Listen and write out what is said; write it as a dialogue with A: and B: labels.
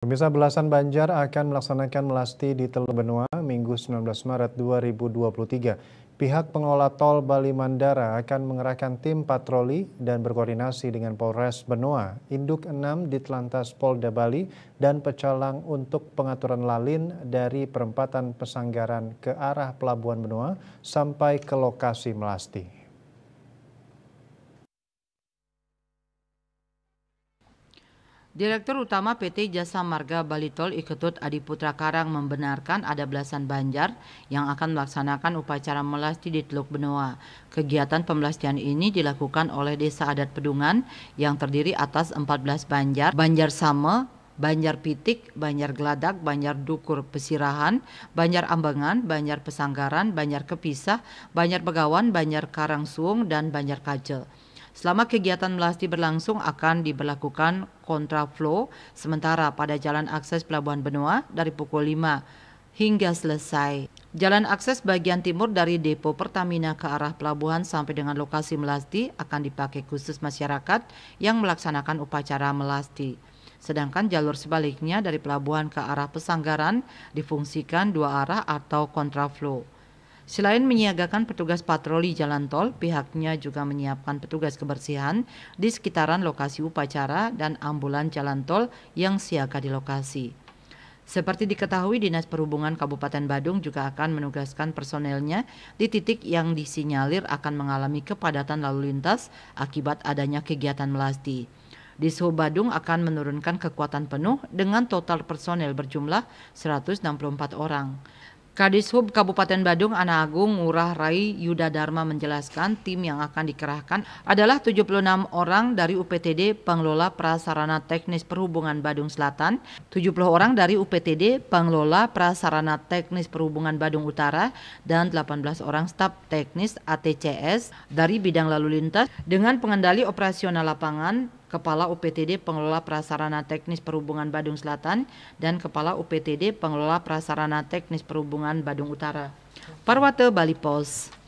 A: Pemirsa belasan Banjar akan melaksanakan melasti di Teluk Benua Minggu 19 Maret 2023. Pihak pengelola tol Bali Mandara akan mengerahkan tim patroli dan berkoordinasi dengan Polres Benua, Induk 6 di Telantas Polda Bali, dan Pecalang untuk pengaturan lalin dari perempatan Pesanggaran ke arah Pelabuhan Benua sampai ke lokasi Melasti.
B: Direktur Utama PT Jasa Marga Bali Balitol Iketut Adiputra Karang membenarkan ada belasan Banjar yang akan melaksanakan upacara melasti di Teluk Benoa. Kegiatan pemelastian ini dilakukan oleh Desa Adat Pedungan yang terdiri atas 14 Banjar, Banjar Sama, Banjar Pitik, Banjar Geladak, Banjar Dukur Pesirahan, Banjar Ambangan, Banjar Pesanggaran, Banjar Kepisah, Banjar Begawan, Banjar Karangsuung, dan Banjar Kajel. Selama kegiatan melasti berlangsung akan diberlakukan kontraflow sementara pada jalan akses Pelabuhan Benoa dari pukul 5 hingga selesai. Jalan akses bagian timur dari depo Pertamina ke arah pelabuhan sampai dengan lokasi melasti akan dipakai khusus masyarakat yang melaksanakan upacara melasti. Sedangkan jalur sebaliknya dari pelabuhan ke arah Pesanggaran difungsikan dua arah atau kontraflow. Selain menyiagakan petugas patroli jalan tol, pihaknya juga menyiapkan petugas kebersihan di sekitaran lokasi upacara dan ambulan jalan tol yang siaga di lokasi. Seperti diketahui, Dinas Perhubungan Kabupaten Badung juga akan menugaskan personelnya di titik yang disinyalir akan mengalami kepadatan lalu lintas akibat adanya kegiatan melasti. Di Badung akan menurunkan kekuatan penuh dengan total personel berjumlah 164 orang. Kadis Hub Kabupaten Badung Ana Agung Ngurah Rai Yuda Dharma menjelaskan tim yang akan dikerahkan adalah 76 orang dari UPTD Pengelola Prasarana Teknis Perhubungan Badung Selatan, 70 orang dari UPTD Pengelola Prasarana Teknis Perhubungan Badung Utara, dan 18 orang staf teknis ATCS dari bidang lalu lintas dengan pengendali operasional lapangan Kepala UPTD Pengelola Prasarana Teknis Perhubungan Badung Selatan, dan Kepala UPTD Pengelola Prasarana Teknis Perhubungan Badung Utara. Parwate Bali Pos.